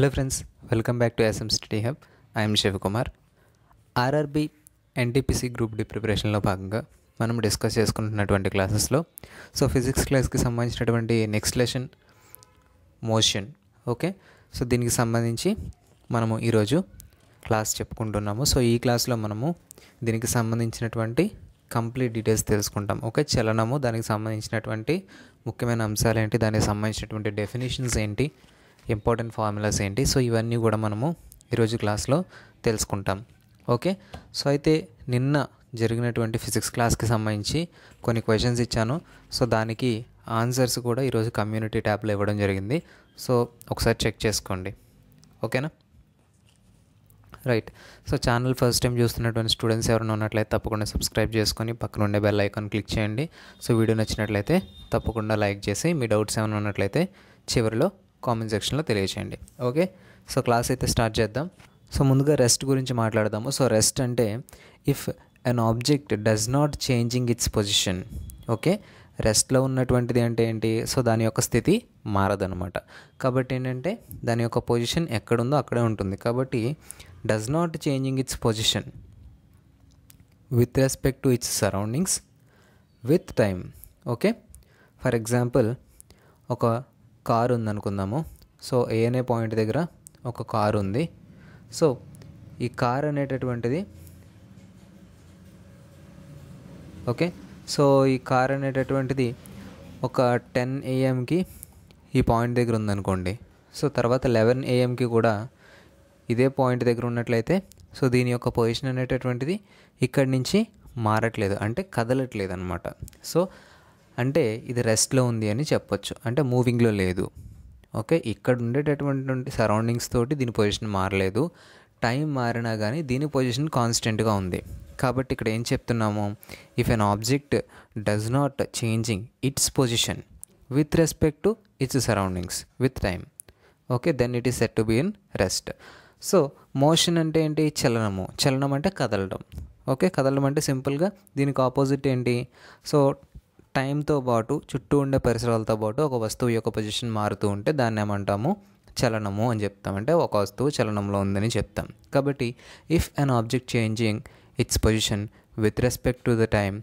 Hello friends welcome back to SM study hub I'm Shivakumar RRB NTPC group D ప్రిపరేషన్లో భాగంగా మనం discuss చేసుకుంటున్నటువంటి క్లాసెస్లో so physics క్లాస్కి సంబంధించినటువంటి next lesson motion okay so దీనికి సంబంధించి మనము ఈరోజు క్లాస్ చెప్పుకుంటున్నాము సో ఈ క్లాస్లో మనము దీనికి సంబంధించినటువంటి కంప్లీట్ డీటెయిల్స్ తెలుసుకుంటాం ఓకే చలనము దానికి సంబంధించినటువంటి ముఖ్యమైన అంశాలు ఏంటి దానికి సంబంధించినటువంటి డెఫినేషన్స్ ఏంటి ఇంపార్టెంట్ ఫార్ములాస్ ఏంటి సో ఇవన్నీ కూడా మనము ఈరోజు క్లాస్లో తెలుసుకుంటాం ఓకే సో అయితే నిన్న జరిగినటువంటి ఫిజిక్స్ క్లాస్కి సంబంధించి కొన్ని క్వశ్చన్స్ ఇచ్చాను సో దానికి ఆన్సర్స్ కూడా ఈరోజు కమ్యూనిటీ ట్యాబ్లో ఇవ్వడం జరిగింది సో ఒకసారి చెక్ చేసుకోండి ఓకేనా right so channel first time చూస్తున్నటువంటి స్టూడెంట్స్ ఎవరైనా ఉన్నట్లయితే తప్పకుండా సబ్స్క్రైబ్ చేసుకొని పక్కన ఉండే బెల్ ఐకాన్ క్లిక్ చేయండి సో వీడియో నచ్చినట్లయితే తప్పకుండా లైక్ చేసి మీ డౌట్స్ ఏమైనా ఉన్నట్లయితే చివరిలో కామెంట్ సెక్షన్లో తెలియచేయండి ఓకే సో క్లాస్ అయితే స్టార్ట్ చేద్దాం సో ముందుగా రెస్ట్ గురించి మాట్లాడదాము సో రెస్ట్ అంటే if an object does not changing its position okay రెస్ట్లో ఉన్నటువంటిది అంటే ఏంటి సో దాని యొక్క స్థితి మారదనమాట కాబట్టి ఏంటంటే దాని యొక్క పొజిషన్ ఎక్కడుందో అక్కడే ఉంటుంది కాబట్టి does not changing its position with respect to its surroundings with time okay for example ఒక కారు అనుకుందాము సో ఏఎన్ఏ పాయింట్ దగ్గర ఒక కారు ఉంది సో ఈ కార్ అనేటటువంటిది ఓకే సో ఈ కార్ అనేటటువంటిది ఒక టెన్ ఏఎంకి ఈ పాయింట్ దగ్గర ఉందనుకోండి సో తర్వాత లెవెన్ ఏఎంకి కూడా ఇదే పాయింట్ దగ్గర ఉన్నట్లయితే సో దీని యొక్క పొజిషన్ అనేటటువంటిది ఇక్కడి నుంచి మారట్లేదు అంటే కదలట్లేదు అనమాట సో అంటే ఇది రెస్ట్లో ఉంది అని చెప్పొచ్చు అంటే మూవింగ్లో లేదు ఓకే ఇక్కడ ఉండేటటువంటి సరౌండింగ్స్ తోటి దీని పొజిషన్ మారలేదు టైం మారినా కానీ దీని పొజిషన్ కాన్స్టెంట్గా ఉంది కాబట్టి ఇక్కడ ఏం చెప్తున్నాము if an object does not changing its position with respect to its surroundings with time okay then it is set to be in rest so motion అంటే ఏంటి చలనము చలనం అంటే కదలడం ఓకే కదలడం అంటే సింపుల్గా దీనికి ఆపోజిట్ ఏంటి సో టైంతో పాటు చుట్టూ ఉండే పరిసరాలతో పాటు ఒక వస్తువు యొక్క పొజిషన్ మారుతూ ఉంటే దాన్ని ఏమంటాము చలనము అని చెప్తాం అంటే ఒక వస్తువు చలనంలో ఉందని చెప్తాం కాబట్టి if an object changing its position with respect to the time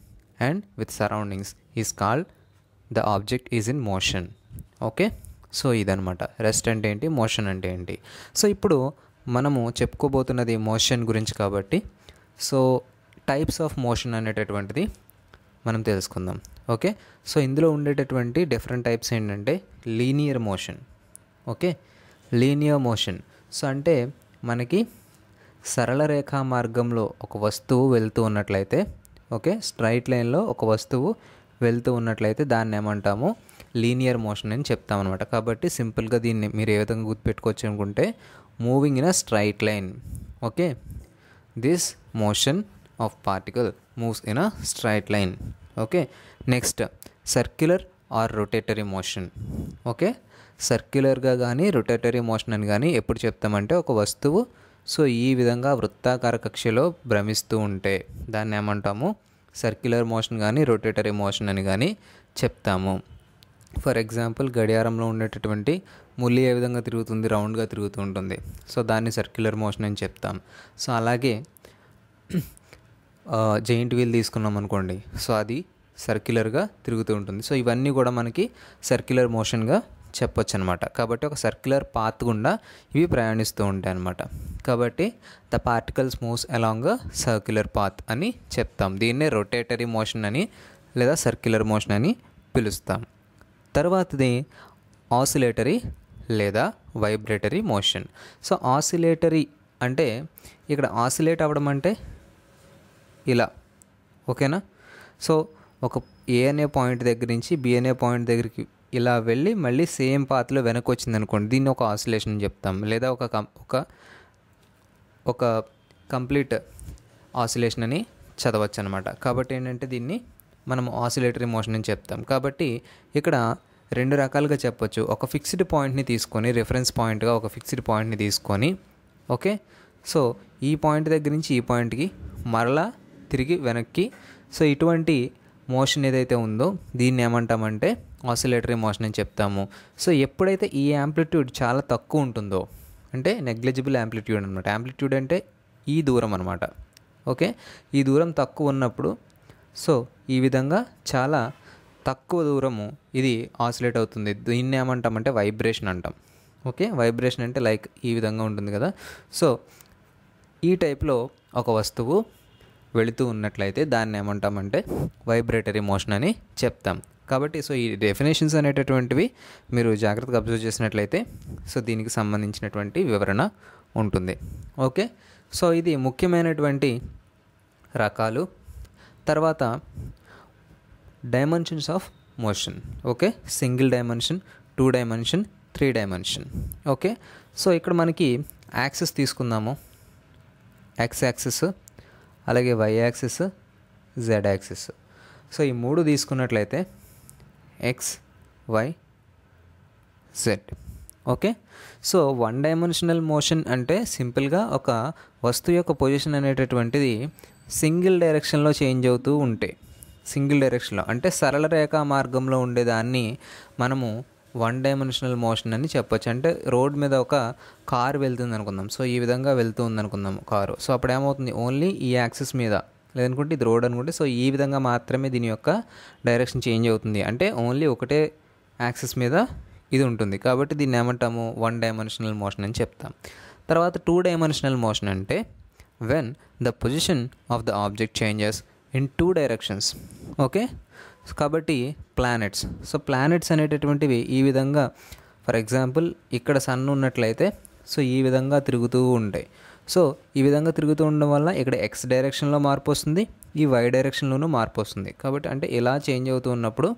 and with surroundings is called the object is in motion okay so ఇదనమాట రెస్ట్ అంటే ఏంటి మోషన్ అంటే ఏంటి సో ఇప్పుడు మనము చెప్పుకోబోతున్నది మోషన్ గురించి కాబట్టి సో టైప్స్ ఆఫ్ మోషన్ అనేటటువంటిది మనం తెలుసుకుందాం ఓకే సో ఇందులో ఉండేటటువంటి డిఫరెంట్ టైప్స్ ఏంటంటే linear motion okay linear motion so అంటే మనకి సరళ రేఖా మార్గంలో ఒక వస్తువు వెళ్తూ ఉన్నట్లయితే ఓకే స్ట్రైట్ లైన్లో ఒక వస్తువు వెళ్తూ ఉన్నట్లయితే దాన్ని ఏమంటాము లీనియర్ మోషన్ అని చెప్తాం అనమాట కాబట్టి సింపుల్గా దీన్ని మీరు ఏ విధంగా గుర్తుపెట్టుకోవచ్చు అనుకుంటే moving in a straight line okay this motion of particle moves in a straight line okay next circular or rotatory motion okay సర్క్యులర్గా కానీ రొటేటరీ మోషన్ అని కానీ ఎప్పుడు చెప్తామంటే ఒక వస్తువు సో ఈ విధంగా వృత్తాకార కక్షలో భ్రమిస్తూ ఉంటే దాన్ని ఏమంటాము సర్క్యులర్ మోషన్ కానీ రొటేటరీ మోషన్ అని కానీ చెప్తాము ఫర్ ఎగ్జాంపుల్ గడియారంలో ఉండేటటువంటి ముల్లి ఏ విధంగా తిరుగుతుంది రౌండ్గా తిరుగుతూ ఉంటుంది సో దాన్ని సర్క్యులర్ మోషన్ అని చెప్తాం సో అలాగే జెయింట్ వీల్ తీసుకున్నాం అనుకోండి సో అది సర్క్యులర్గా తిరుగుతూ ఉంటుంది సో ఇవన్నీ కూడా మనకి సర్క్యులర్ మోషన్గా చెప్పొచ్చు అనమాట కాబట్టి ఒక సర్క్యులర్ పాత్ గుండా ఇవి ప్రయాణిస్తూ ఉంటాయి అనమాట కాబట్టి the particles moves along circular path అని చెప్తాం దీన్నే రొటేటరీ మోషన్ అని లేదా సర్క్యులర్ మోషన్ అని పిలుస్తాం తర్వాతది ఆసిలేటరీ లేదా వైబ్రేటరీ మోషన్ సో ఆసిలేటరీ అంటే ఇక్కడ ఆసిలేట్ అవ్వడం అంటే ఇలా ఓకేనా సో ఒక ఏఎన్ఏ పాయింట్ దగ్గర నుంచి బిఎన్ఏ పాయింట్ దగ్గరికి ఇలా వెళ్ళి మళ్ళీ సేమ్ పాత్లో వెనక్కి వచ్చింది అనుకోండి దీన్ని ఒక ఆసిలేషన్ చెప్తాం లేదా ఒక ఒక ఒక కంప్లీట్ ఆసిలేషన్ అని చదవచ్చు అనమాట కాబట్టి ఏంటంటే దీన్ని మనం ఆసిలేటరీ మోషన్ అని చెప్తాం కాబట్టి ఇక్కడ రెండు రకాలుగా చెప్పొచ్చు ఒక ఫిక్స్డ్ పాయింట్ని తీసుకొని రిఫరెన్స్ పాయింట్గా ఒక ఫిక్స్డ్ పాయింట్ని తీసుకొని ఓకే సో ఈ పాయింట్ దగ్గర నుంచి ఈ పాయింట్కి మరలా తిరిగి వెనక్కి సో ఇటువంటి మోషన్ ఏదైతే ఉందో దీన్ని ఏమంటామంటే ఆసిలేటరీ మోషన్ అని చెప్తాము సో ఎప్పుడైతే ఈ యాంప్లిట్యూడ్ చాలా తక్కువ ఉంటుందో అంటే నెగ్లెజిబుల్ యాంప్లిట్యూడ్ అనమాట యాంప్లిట్యూడ్ అంటే ఈ దూరం అనమాట ఓకే ఈ దూరం తక్కువ ఉన్నప్పుడు సో ఈ విధంగా చాలా తక్కువ దూరము ఇది ఆసిలేట్ అవుతుంది దీన్ని ఏమంటామంటే వైబ్రేషన్ అంటాం ఓకే వైబ్రేషన్ అంటే లైక్ ఈ విధంగా ఉంటుంది కదా సో ఈ టైప్లో ఒక వస్తువు వెళుతూ ఉన్నట్లయితే దాన్ని ఏమంటామంటే వైబ్రేటరీ మోషన్ అని చెప్తాం కాబట్టి సో ఈ డెఫినేషన్స్ అనేటటువంటివి మీరు జాగ్రత్తగా అబ్జర్వ్ చేసినట్లయితే సో దీనికి సంబంధించినటువంటి వివరణ ఉంటుంది ఓకే సో ఇది ముఖ్యమైనటువంటి రకాలు తర్వాత dimensions of motion okay single dimension two dimension three dimension okay so ఇక్కడ మనకి యాక్సెస్ తీసుకుందాము ఎక్స్ యాక్సెస్ అలాగే Y axis Z axis so ఈ మూడు తీసుకున్నట్లయితే X Y Z okay so one dimensional motion అంటే సింపుల్గా ఒక వస్తువు యొక్క పొజిషన్ అనేటటువంటిది సింగిల్ డైరెక్షన్లో చేంజ్ అవుతూ ఉంటే సింగిల్ డైరెక్షన్లో అంటే సరళ రేఖా మార్గంలో ఉండేదాన్ని మనము వన్ డైమెన్షనల్ మోషన్ అని చెప్పొచ్చు అంటే రోడ్ మీద ఒక కార్ వెళ్తుంది అనుకుందాం సో ఈ విధంగా వెళ్తూ ఉంది అనుకుందాం కారు సో అప్పుడు ఏమవుతుంది ఓన్లీ ఈ యాక్సిస్ మీద లేదనుకుంటే ఇది రోడ్ అనుకుంటే సో ఈ విధంగా మాత్రమే దీని యొక్క డైరెక్షన్ చేంజ్ అవుతుంది అంటే ఓన్లీ ఒకటే యాక్సిస్ మీద ఇది ఉంటుంది కాబట్టి దీన్ని ఏమంటాము వన్ డైమెన్షనల్ మోషన్ అని చెప్తాం తర్వాత టూ డైమెన్షనల్ మోషన్ అంటే when the position of the object changes in two directions okay కాబట్టి ప్లానెట్స్ సో ప్లానెట్స్ అనేటటువంటివి ఈ విధంగా ఫర్ ఎగ్జాంపుల్ ఇక్కడ సన్ ఉన్నట్లయితే సో ఈ విధంగా తిరుగుతూ ఉంటాయి సో ఈ విధంగా తిరుగుతూ ఉండడం వల్ల ఇక్కడ ఎక్స్ డైరెక్షన్లో మార్పు వస్తుంది ఈ వై డైరెక్షన్లోనూ మార్పు వస్తుంది కాబట్టి అంటే ఇలా చేంజ్ అవుతూ ఉన్నప్పుడు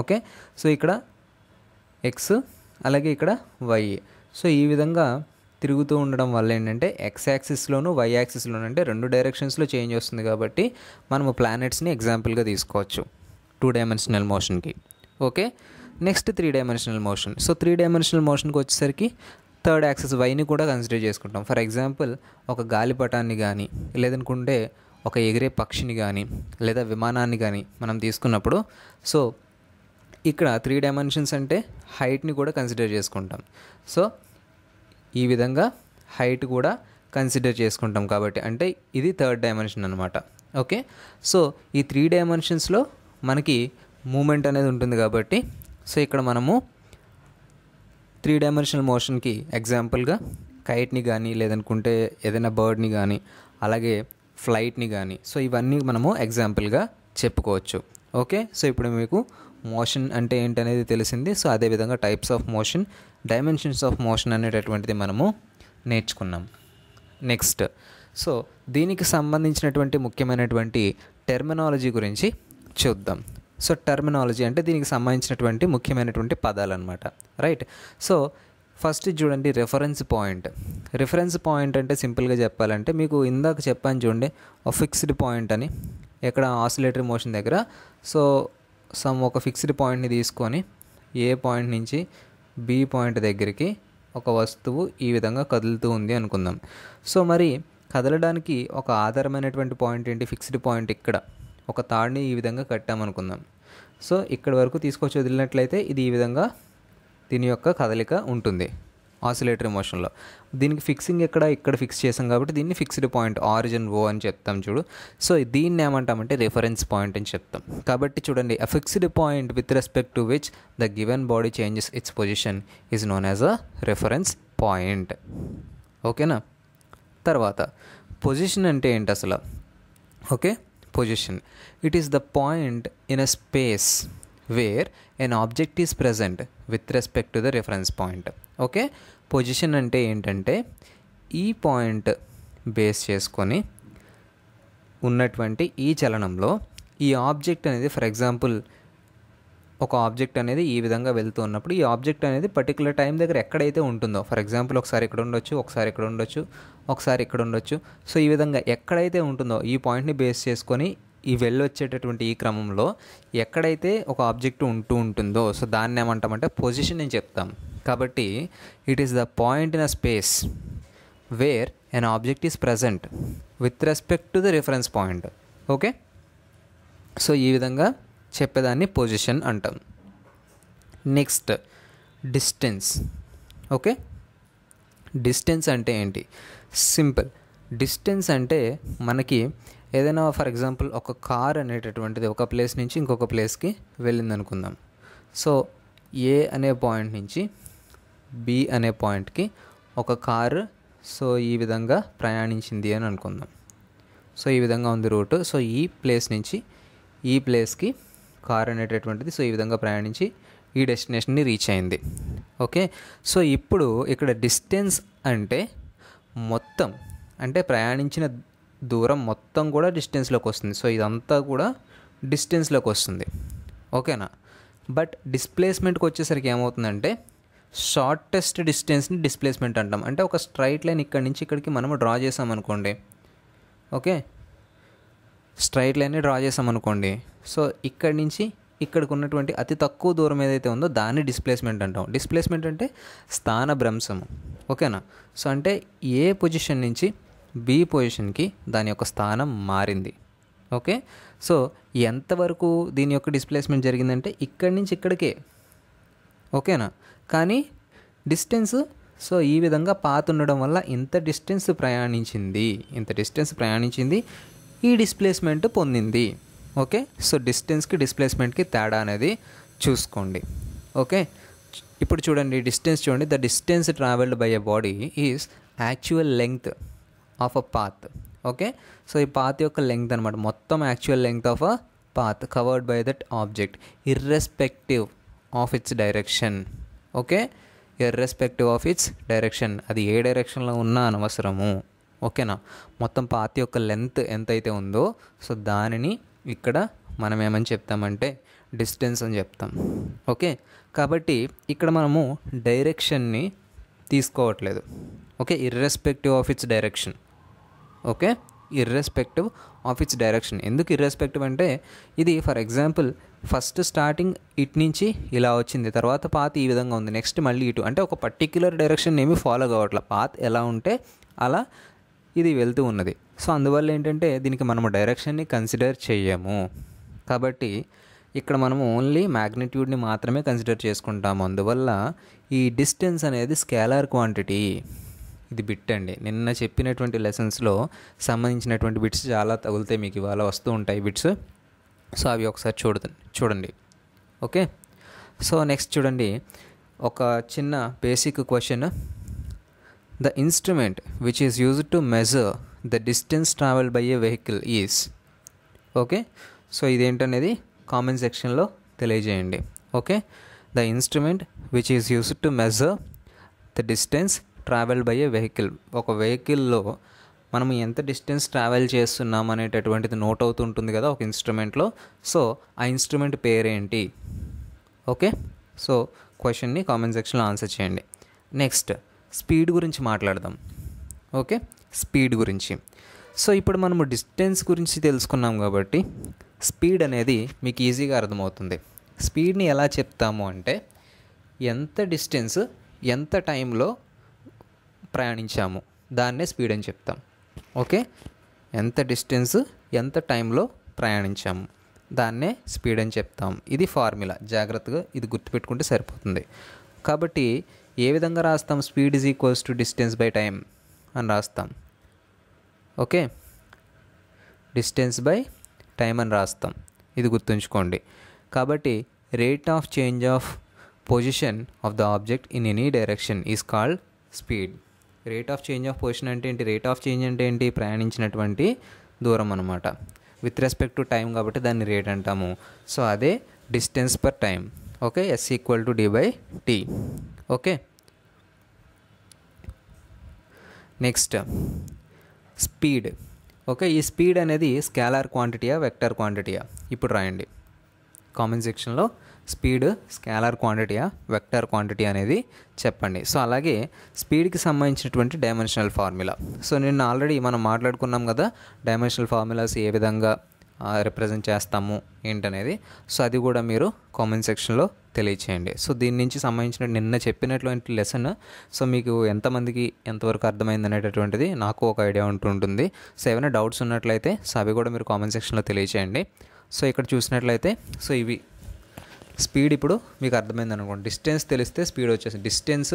ఓకే సో ఇక్కడ ఎక్స్ అలాగే ఇక్కడ వై సో ఈ విధంగా తిరుగుతూ ఉండడం వల్ల ఏంటంటే ఎక్స్ యాక్సిస్లోను వై యాక్సిస్లోను అంటే రెండు డైరెక్షన్స్లో చేంజ్ వస్తుంది కాబట్టి మనము ప్లానెట్స్ని ఎగ్జాంపుల్గా తీసుకోవచ్చు టూ డైమెన్షనల్ మోషన్కి okay next three dimensional motion so three dimensional మోషన్కి వచ్చేసరికి థర్డ్ యాక్సెస్ వైని కూడా కన్సిడర్ చేసుకుంటాం ఫర్ ఎగ్జాంపుల్ ఒక గాలిపటాన్ని కానీ లేదనుకుంటే ఒక ఎగిరే పక్షిని కానీ లేదా విమానాన్ని కానీ మనం తీసుకున్నప్పుడు సో ఇక్కడ త్రీ డైమెన్షన్స్ అంటే హైట్ని కూడా కన్సిడర్ చేసుకుంటాం సో ఈ విధంగా హైట్ కూడా కన్సిడర్ చేసుకుంటాం కాబట్టి అంటే ఇది థర్డ్ డైమెన్షన్ అనమాట ఓకే సో ఈ త్రీ డైమెన్షన్స్లో మనకి మూమెంట్ అనేది ఉంటుంది కాబట్టి సో ఇక్కడ మనము త్రీ డైమెన్షనల్ మోషన్కి ఎగ్జాంపుల్గా కైట్ని కానీ లేదనుకుంటే ఏదైనా బర్డ్ని కానీ అలాగే ఫ్లైట్ని కానీ సో ఇవన్నీ మనము ఎగ్జాంపుల్గా చెప్పుకోవచ్చు ఓకే సో ఇప్పుడు మీకు మోషన్ అంటే ఏంటనేది తెలిసింది సో అదేవిధంగా types of motion dimensions of motion అనేటటువంటిది మనము నేర్చుకున్నాం నెక్స్ట్ సో దీనికి సంబంధించినటువంటి ముఖ్యమైనటువంటి టెర్మినాలజీ గురించి చూద్దాం సో టర్మినాలజీ అంటే దీనికి సంబంధించినటువంటి ముఖ్యమైనటువంటి పదాలు అనమాట రైట్ సో ఫస్ట్ చూడండి రిఫరెన్స్ పాయింట్ రిఫరెన్స్ పాయింట్ అంటే సింపుల్గా చెప్పాలంటే మీకు ఇందాక చెప్పాను చూడండి ఒక ఫిక్స్డ్ పాయింట్ అని ఎక్కడ ఆసిలేటరీ మోషన్ దగ్గర సో సమ్ ఒక ఫిక్స్డ్ పాయింట్ని తీసుకొని ఏ పాయింట్ నుంచి బి పాయింట్ దగ్గరికి ఒక వస్తువు ఈ విధంగా కదులుతూ ఉంది అనుకుందాం సో మరి కదలడానికి ఒక ఆధారమైనటువంటి పాయింట్ ఏంటి ఫిక్స్డ్ పాయింట్ ఇక్కడ ఒక తాడుని ఈ విధంగా కట్టామనుకుందాం సో ఇక్కడ వరకు తీసుకొచ్చి వదిలినట్లయితే ఇది ఈ విధంగా దీని యొక్క కదలిక ఉంటుంది ఆసిలేటరీ మోషన్లో దీనికి ఫిక్సింగ్ ఎక్కడ ఇక్కడ ఫిక్స్ చేసాం కాబట్టి దీన్ని ఫిక్స్డ్ పాయింట్ ఆరిజిన్ ఓ అని చెప్తాం చూడు సో దీన్ని ఏమంటామంటే రిఫరెన్స్ పాయింట్ అని చెప్తాం కాబట్టి చూడండి a fixed point with respect to which the given body changes its position is known as a reference point ఓకేనా తర్వాత పొజిషన్ అంటే ఏంటి అసలు okay position it is the point in a space where an object is present with respect to the reference point okay position అంటే ఏంటంటే ఈ point base చేసుకొని ఉన్నటువంటి ఈ e చలనంలో ఈ ఆబ్జెక్ట్ అనేది ఫర్ ఎగ్జాంపుల్ ఒక ఆబ్జెక్ట్ అనేది ఈ విధంగా వెళ్తూ ఉన్నప్పుడు ఈ ఆబ్జెక్ట్ అనేది పర్టికులర్ టైం దగ్గర ఎక్కడైతే ఉంటుందో ఫర్ ఎగ్జాంపుల్ ఒకసారి ఇక్కడ ఉండొచ్చు ఒకసారి ఇక్కడ ఉండొచ్చు ఒకసారి ఇక్కడ ఉండొచ్చు సో ఈ విధంగా ఎక్కడైతే ఉంటుందో ఈ పాయింట్ని బేస్ చేసుకొని ఈ వెళ్ళొచ్చేటటువంటి ఈ క్రమంలో ఎక్కడైతే ఒక ఆబ్జెక్ట్ ఉంటూ ఉంటుందో సో దాన్ని ఏమంటామంటే పొజిషన్ అని చెప్తాం కాబట్టి it is the point in a space where an object is present with respect to the reference point okay so ఈ విధంగా చెప్పేదాన్ని పొజిషన్ అంటాం నెక్స్ట్ డిస్టెన్స్ ఓకే డిస్టెన్స్ అంటే ఏంటి సింపుల్ డిస్టెన్స్ అంటే మనకి ఏదైనా ఫర్ ఎగ్జాంపుల్ ఒక కార్ అనేటటువంటిది ఒక ప్లేస్ నుంచి ఇంకొక ప్లేస్కి వెళ్ళింది అనుకుందాం సో ఏ అనే పాయింట్ నుంచి బి అనే పాయింట్కి ఒక కారు సో ఈ విధంగా ప్రయాణించింది అని అనుకుందాం సో ఈ విధంగా ఉంది రూట్ సో ఈ ప్లేస్ నుంచి ఈ ప్లేస్కి కార్ అనేటటువంటిది సో ఈ విధంగా ప్రయాణించి ఈ డెస్టినేషన్ని రీచ్ అయింది ఓకే సో ఇప్పుడు ఇక్కడ డిస్టెన్స్ అంటే మొత్తం అంటే ప్రయాణించిన దూరం మొత్తం కూడా డిస్టెన్స్లోకి వస్తుంది సో ఇదంతా కూడా డిస్టెన్స్లోకి వస్తుంది ఓకేనా బట్ డిస్ప్లేస్మెంట్కి వచ్చేసరికి ఏమవుతుందంటే షార్టెస్ట్ డిస్టెన్స్ని డిస్ప్లేస్మెంట్ అంటాం అంటే ఒక స్ట్రైట్ లైన్ ఇక్కడి నుంచి ఇక్కడికి మనము డ్రా చేసామనుకోండి ఓకే స్ట్రైట్ లైన్ని డ్రా చేసామనుకోండి సో ఇక్కడి నుంచి ఇక్కడికి ఉన్నటువంటి అతి తక్కువ దూరం ఏదైతే ఉందో దాన్ని డిస్ప్లేస్మెంట్ అంటాం డిస్ప్లేస్మెంట్ అంటే స్థాన భ్రంశము ఓకేనా సో అంటే ఏ పొజిషన్ నుంచి బి పొజిషన్కి దాని యొక్క స్థానం మారింది ఓకే సో ఎంతవరకు దీని యొక్క డిస్ప్లేస్మెంట్ జరిగిందంటే ఇక్కడి నుంచి ఇక్కడికే ఓకేనా కానీ డిస్టెన్స్ సో ఈ విధంగా పాత ఉండడం వల్ల ఇంత డిస్టెన్స్ ప్రయాణించింది ఇంత డిస్టెన్స్ ప్రయాణించింది ఈ డిస్ప్లేస్మెంట్ పొందింది ఓకే సో డిస్టెన్స్కి డిస్ప్లేస్మెంట్కి తేడా అనేది చూసుకోండి ఓకే ఇప్పుడు చూడండి డిస్టెన్స్ చూడండి the distance travelled by a body is actual length of a path okay so ఈ పాత్ యొక్క లెంగ్త్ అనమాట మొత్తం actual length of a path covered by that object irrespective of its direction okay irrespective of its direction అది ఏ డైరెక్షన్లో ఉన్నా అనవసరము ఓకేనా మొత్తం పాత్ యొక్క లెంత్ ఎంతైతే ఉందో సో దానిని ఇక్కడ మనం ఏమని చెప్తామంటే డిస్టెన్స్ అని చెప్తాం ఓకే కాబట్టి ఇక్కడ మనము డైరెక్షన్ని తీసుకోవట్లేదు okay irrespective of its direction okay irrespective of its direction ఎందుకు ఇర్రెస్పెక్టివ్ అంటే ఇది ఫర్ ఎగ్జాంపుల్ ఫస్ట్ స్టార్టింగ్ ఇటు నుంచి ఇలా వచ్చింది తర్వాత పాత ఈ విధంగా ఉంది నెక్స్ట్ మళ్ళీ ఇటు అంటే ఒక పర్టిక్యులర్ డైరెక్షన్ ఏమీ ఫాలో కావట్లే పాత్ ఎలా ఉంటే అలా ఇది వెళ్తూ ఉన్నది సో అందువల్ల ఏంటంటే దీనికి మనము డైరెక్షన్ని కన్సిడర్ చేయము కాబట్టి ఇక్కడ మనము ఓన్లీ మ్యాగ్నిట్యూడ్ని మాత్రమే కన్సిడర్ చేసుకుంటాము అందువల్ల ఈ డిస్టెన్స్ అనేది స్కేలార్ క్వాంటిటీ ఇది బిట్ అండి నిన్న చెప్పినటువంటి లెసన్స్లో సంబంధించినటువంటి బిట్స్ చాలా తగులుతాయి మీకు ఇవాళ వస్తూ ఉంటాయి బిట్స్ సో అవి ఒకసారి చూడ చూడండి ఓకే సో నెక్స్ట్ చూడండి ఒక చిన్న basic question the instrument which is use to measure the distance travel by a vehicle is okay so ఇదేంటనేది కామెంట్ సెక్షన్లో తెలియజేయండి okay the instrument which is use to measure the distance travel by a vehicle ఒక వెహికల్లో మనం ఎంత distance travel చేస్తున్నాం అనేటటువంటిది note అవుతుంటుంది కదా ఒక ఇన్స్ట్రుమెంట్లో సో ఆ ఇన్స్ట్రుమెంట్ పేరేంటి ఓకే సో క్వశ్చన్ని కామెంట్ సెక్షన్లో ఆన్సర్ చేయండి నెక్స్ట్ స్పీడ్ గురించి మాట్లాడదాం ఓకే స్పీడ్ గురించి సో ఇప్పుడు మనము డిస్టెన్స్ గురించి తెలుసుకున్నాం కాబట్టి స్పీడ్ అనేది మీకు ఈజీగా అర్థమవుతుంది స్పీడ్ని ఎలా చెప్తాము అంటే ఎంత డిస్టెన్స్ ఎంత టైంలో ప్రయాణించాము దాన్నే స్పీడ్ అని చెప్తాం ఓకే ఎంత డిస్టెన్స్ ఎంత టైంలో ప్రయాణించాము దాన్నే స్పీడ్ అని చెప్తాం ఇది ఫార్ములా జాగ్రత్తగా ఇది గుర్తుపెట్టుకుంటే సరిపోతుంది కాబట్టి ఏ విధంగా రాస్తాం speed is equals to distance by time అని రాస్తాం ఓకే డిస్టెన్స్ బై టైం అని రాస్తాం ఇది గుర్తుంచుకోండి కాబట్టి rate of change of position of the object in any direction is called speed rate of change of position అంటే ఏంటి రేట్ ఆఫ్ చేంజ్ అంటే ఏంటి ప్రయాణించినటువంటి దూరం అనమాట విత్ రెస్పెక్ట్ టు టైం కాబట్టి దాన్ని రేట్ అంటాము సో అదే distance per time okay S equal to D by T okay next speed okay ఈ స్పీడ్ అనేది స్కేలార్ క్వాంటిటీయా వెక్టర్ క్వాంటిటీయా ఇప్పుడు రాయండి కామెంట్ సెక్షన్లో స్పీడ్ స్కాలర్ క్వాంటిటీయా వెక్టర్ క్వాంటిటీ అనేది చెప్పండి సో అలాగే స్పీడ్కి సంబంధించినటువంటి డైమెన్షనల్ ఫార్ములా సో నిన్న ఆల్రెడీ మనం మాట్లాడుకున్నాం కదా డైమెన్షనల్ ఫార్ములాస్ ఏ విధంగా రిప్రజెంట్ చేస్తాము ఏంటనేది సో అది కూడా మీరు కామెంట్ సెక్షన్లో తెలియచేయండి సో దీని నుంచి సంబంధించిన నిన్న చెప్పినటువంటి లెసన్ సో మీకు ఎంతమందికి ఎంతవరకు అర్థమైంది అనేటటువంటిది నాకు ఒక ఐడియా ఉంటుంటుంది సో ఏమైనా డౌట్స్ ఉన్నట్లయితే సో అవి కూడా మీరు కామెంట్ సెక్షన్లో తెలియచేయండి సో ఇక్కడ చూసినట్లయితే సో ఇవి స్పీడ్ ఇప్పుడు మీకు అర్థమైంది అనుకోండి డిస్టెన్స్ తెలిస్తే స్పీడ్ వచ్చేసి డిస్టెన్స్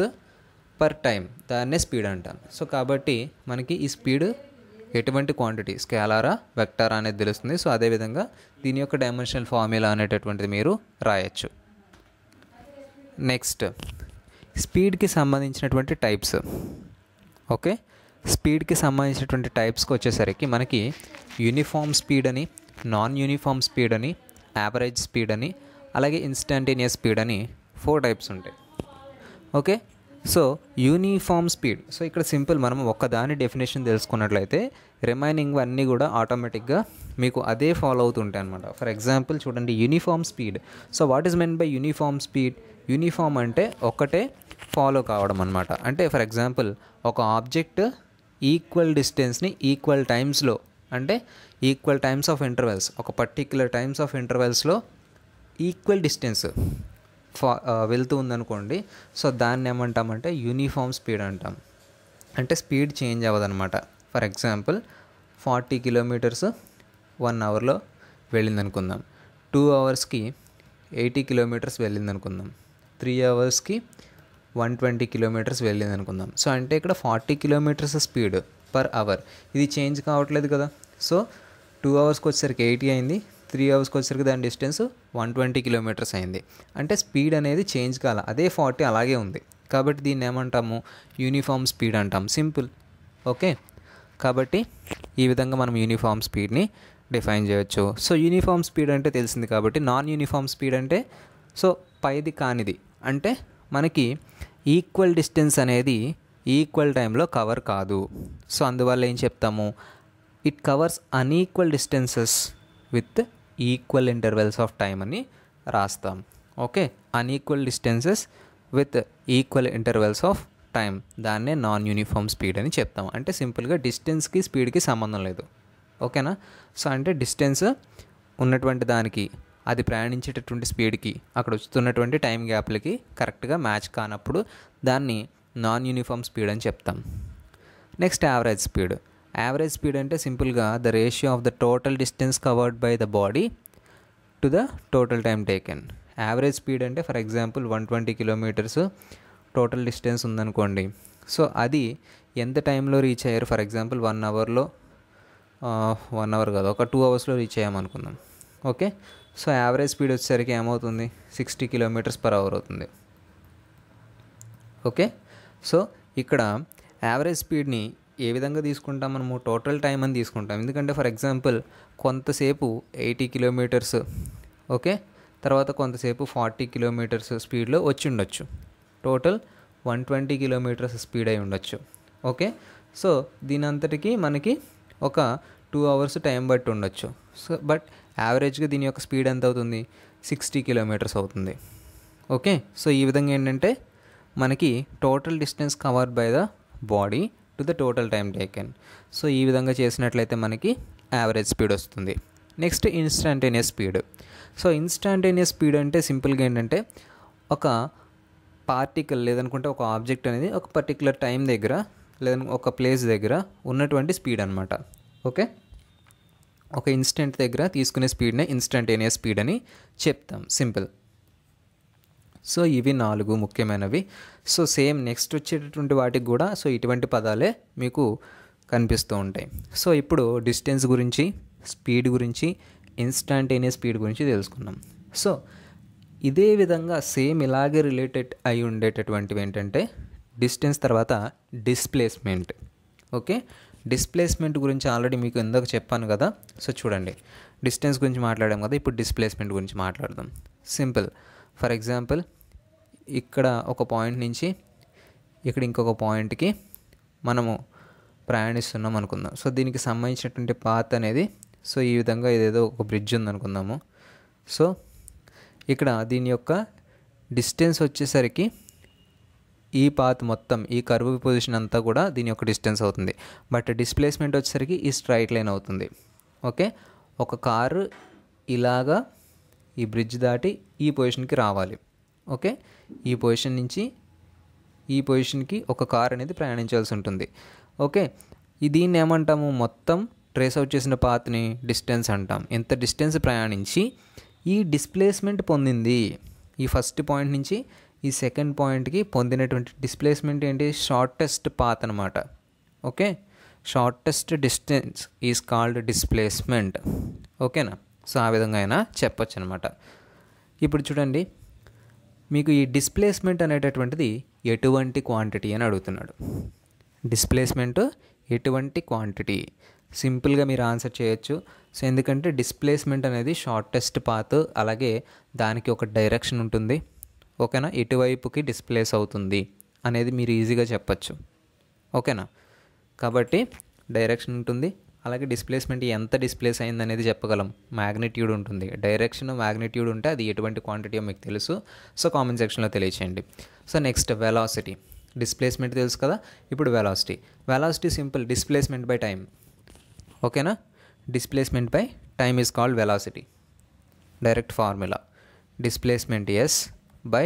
పర్ టైం దాన్నే స్పీడ్ అంటాను సో కాబట్టి మనకి ఈ స్పీడ్ ఎటువంటి క్వాంటిటీ స్కేలారా వెక్టారా అనేది తెలుస్తుంది సో అదేవిధంగా దీని యొక్క డైమెన్షనల్ ఫార్ములా అనేటటువంటిది మీరు రాయొచ్చు నెక్స్ట్ స్పీడ్కి సంబంధించినటువంటి టైప్స్ ఓకే స్పీడ్కి సంబంధించినటువంటి టైప్స్కి వచ్చేసరికి మనకి యూనిఫామ్ స్పీడ్ అని నాన్ యూనిఫామ్ స్పీడ్ అని యావరేజ్ స్పీడ్ అని అలాగే ఇన్స్టంటేనియస్ స్పీడ్ అని ఫోర్ టైప్స్ ఉంటాయి okay so uniform speed so ఇక్కడ సింపుల్ మనం ఒక్కదాని డెఫినేషన్ తెలుసుకున్నట్లయితే రిమైనింగ్ అన్నీ కూడా ఆటోమేటిక్గా మీకు అదే ఫాలో అవుతుంటాయి అనమాట ఫర్ ఎగ్జాంపుల్ చూడండి uniform speed so what is meant by uniform speed uniform అంటే ఒక్కటే ఫాలో కావడం అనమాట అంటే ఫర్ ఎగ్జాంపుల్ ఒక ఆబ్జెక్ట్ ఈక్వల్ డిస్టెన్స్ని ఈక్వల్ టైమ్స్లో అంటే ఈక్వల్ టైమ్స్ ఆఫ్ ఇంటర్వెల్స్ ఒక పర్టిక్యులర్ టైమ్స్ ఆఫ్ ఇంటర్వెల్స్లో ఈక్వల్ డిస్టెన్స్ ఫా వెళ్తూ ఉందనుకోండి సో దాన్ని ఏమంటామంటే యూనిఫామ్ స్పీడ్ అంటాం అంటే స్పీడ్ చేంజ్ అవ్వదనమాట for example forty kilometres one అవర్లో వెళ్ళింది అనుకుందాం టూ అవర్స్కి ఎయిటీ కిలోమీటర్స్ వెళ్ళింది అనుకుందాం త్రీ అవర్స్కి వన్ ట్వంటీ కిలోమీటర్స్ వెళ్ళింది అనుకుందాం సో అంటే ఇక్కడ forty kilometres speed per hour ఇది చేంజ్ కావట్లేదు కదా సో టూ అవర్స్కి వచ్చేసరికి ఎయిటీ అయింది త్రీ అవర్స్కి వచ్చేసరికి దాని డిస్టెన్స్ వన్ ట్వంటీ కిలోమీటర్స్ అయింది అంటే స్పీడ్ అనేది చేంజ్ కాల అదే ఫార్టీ అలాగే ఉంది కాబట్టి దీన్ని ఏమంటాము యూనిఫామ్ స్పీడ్ అంటాం సింపుల్ ఓకే కాబట్టి ఈ విధంగా మనం యూనిఫామ్ స్పీడ్ని డిఫైన్ చేయొచ్చు సో యూనిఫామ్ స్పీడ్ అంటే తెలిసింది కాబట్టి నాన్ యూనిఫామ్ స్పీడ్ అంటే సో పైది కానిది అంటే మనకి ఈక్వల్ డిస్టెన్స్ అనేది ఈక్వల్ టైంలో కవర్ కాదు సో అందువల్ల ఏం చెప్తాము it covers unequal distances with equal intervals of time అని రాస్తాం okay unequal distances with equal intervals of time దాన్నే నాన్ యూనిఫామ్ స్పీడ్ అని చెప్తాం అంటే సింపుల్గా డిస్టెన్స్కి స్పీడ్కి సంబంధం లేదు ఓకేనా సో అంటే డిస్టెన్స్ ఉన్నటువంటి దానికి అది ప్రయాణించేటటువంటి స్పీడ్కి అక్కడ వస్తున్నటువంటి టైం గ్యాప్లకి కరెక్ట్గా మ్యాచ్ కానప్పుడు దాన్ని నాన్ యూనిఫామ్ స్పీడ్ అని చెప్తాం next average speed average speed అంటే సింపుల్గా the ratio of the total distance covered by the body to the total time taken average speed అంటే for example one twenty kilometres total distance ఉందనుకోండి so అది ఎంత టైంలో reach అయ్యారు for example one అవర్లో one hour కాదు ఒక two అవర్స్లో రీచ్ అయ్యామనుకుందాం ఓకే సో యావరేజ్ స్పీడ్ వచ్చేసరికి ఏమవుతుంది సిక్స్టీ కిలోమీటర్స్ పర్ అవర్ అవుతుంది ఓకే సో ఇక్కడ యావరేజ్ స్పీడ్ని ఏ విధంగా తీసుకుంటాం మనము టోటల్ టైం అని తీసుకుంటాం ఎందుకంటే ఫర్ ఎగ్జాంపుల్ కొంతసేపు ఎయిటీ కిలోమీటర్స్ ఓకే తర్వాత కొంతసేపు ఫార్టీ కిలోమీటర్స్ స్పీడ్లో వచ్చి ఉండొచ్చు total one twenty kilometres speed అయి ఉండొచ్చు ఓకే సో దీని అంతటికి మనకి ఒక టూ అవర్స్ టైం బట్టి ఉండొచ్చు సో బట్ యావరేజ్గా దీని యొక్క స్పీడ్ ఎంత అవుతుంది సిక్స్టీ కిలోమీటర్స్ అవుతుంది ఓకే సో ఈ విధంగా ఏంటంటే మనకి total distance cover by the body to the total time taken so ఈ విధంగా చేసినట్లయితే మనకి యావరేజ్ స్పీడ్ వస్తుంది next instantaneous speed so instantaneous speed అంటే సింపుల్గా ఏంటంటే ఒక పార్టికల్ లేదనుకుంటే ఒక ఆబ్జెక్ట్ అనేది ఒక పర్టికులర్ టైం దగ్గర లేదా ఒక ప్లేస్ దగ్గర ఉన్నటువంటి స్పీడ్ అనమాట ఓకే ఒక ఇన్స్టెంట్ దగ్గర తీసుకునే స్పీడ్నే ఇన్స్టంటేనియస్ స్పీడ్ అని చెప్తాం సింపుల్ సో ఇవి నాలుగు ముఖ్యమైనవి సో సేమ్ నెక్స్ట్ వచ్చేటటువంటి వాటికి కూడా సో ఇటువంటి పదాలే మీకు కనిపిస్తూ ఉంటాయి సో ఇప్పుడు డిస్టెన్స్ గురించి స్పీడ్ గురించి ఇన్స్టాంటేనియస్ స్పీడ్ గురించి తెలుసుకున్నాం సో ఇదే విధంగా సేమ్ ఇలాగే రిలేటెడ్ అయి ఉండేటటువంటివి ఏంటంటే డిస్టెన్స్ తర్వాత డిస్ప్లేస్మెంట్ ఓకే డిస్ప్లేస్మెంట్ గురించి ఆల్రెడీ మీకు ఇందాక చెప్పాను కదా సో చూడండి డిస్టెన్స్ గురించి మాట్లాడాము కదా ఇప్పుడు డిస్ప్లేస్మెంట్ గురించి మాట్లాడదాం సింపుల్ ఫర్ ఎగ్జాంపుల్ ఇక్కడ ఒక పాయింట్ నుంచి ఇక్కడ ఇంకొక పాయింట్కి మనము ప్రయాణిస్తున్నాం అనుకుందాం సో దీనికి సంబంధించినటువంటి పాత్ అనేది సో ఈ విధంగా ఇదేదో ఒక బ్రిడ్జ్ ఉందనుకుందాము సో ఇక్కడ దీని యొక్క డిస్టెన్స్ వచ్చేసరికి ఈ పాత్ మొత్తం ఈ కరువు పొజిషన్ అంతా కూడా దీని యొక్క డిస్టెన్స్ అవుతుంది బట్ డిస్ప్లేస్మెంట్ వచ్చేసరికి ఈ స్ట్రైట్ లైన్ అవుతుంది ఓకే ఒక కారు ఇలాగా ఈ బ్రిడ్జ్ దాటి ఈ పొజిషన్కి రావాలి ఓకే ఈ పొజిషన్ నుంచి ఈ పొజిషన్కి ఒక కార్ అనేది ప్రయాణించాల్సి ఉంటుంది ఓకే దీన్ని ఏమంటాము మొత్తం ట్రేస్ అవుట్ చేసిన పాత్ని డిస్టెన్స్ అంటాం ఎంత డిస్టెన్స్ ప్రయాణించి ఈ డిస్ప్లేస్మెంట్ పొందింది ఈ ఫస్ట్ పాయింట్ నుంచి ఈ సెకండ్ పాయింట్కి పొందినటువంటి డిస్ప్లేస్మెంట్ ఏంటి షార్టెస్ట్ పాత్ అనమాట okay shortest distance is called displacement ఓకేనా సో ఆ విధంగా అయినా చెప్పొచ్చు అనమాట ఇప్పుడు చూడండి మీకు ఈ డిస్ప్లేస్మెంట్ అనేటటువంటిది ఎటువంటి క్వాంటిటీ అని అడుగుతున్నాడు డిస్ప్లేస్మెంట్ ఎటువంటి క్వాంటిటీ సింపుల్గా మీరు ఆన్సర్ చేయొచ్చు సో ఎందుకంటే డిస్ప్లేస్మెంట్ అనేది షార్టెస్ట్ పాత్ అలాగే దానికి ఒక డైరెక్షన్ ఉంటుంది ఓకేనా ఎటువైపుకి డిస్ప్లేస్ అవుతుంది అనేది మీరు ఈజీగా చెప్పచ్చు ఓకేనా కాబట్టి డైరెక్షన్ ఉంటుంది అలాగే డిస్ప్లేస్మెంట్ ఎంత డిస్ప్లేస్ అయింది అనేది చెప్పగలం మ్యాగ్నిట్యూడ్ ఉంటుంది డైరెక్షన్ మ్యాగ్నిట్యూడ్ ఉంటే అది ఎటువంటి క్వాంటిటీ మీకు తెలుసు సో కామెంట్ సెక్షన్లో తెలియచేయండి సో నెక్స్ట్ వెలాసిటీ డిస్ప్లేస్మెంట్ తెలుసు కదా ఇప్పుడు velocity velocity simple displacement by time ఓకేనా displacement by time is called velocity direct formula displacement S by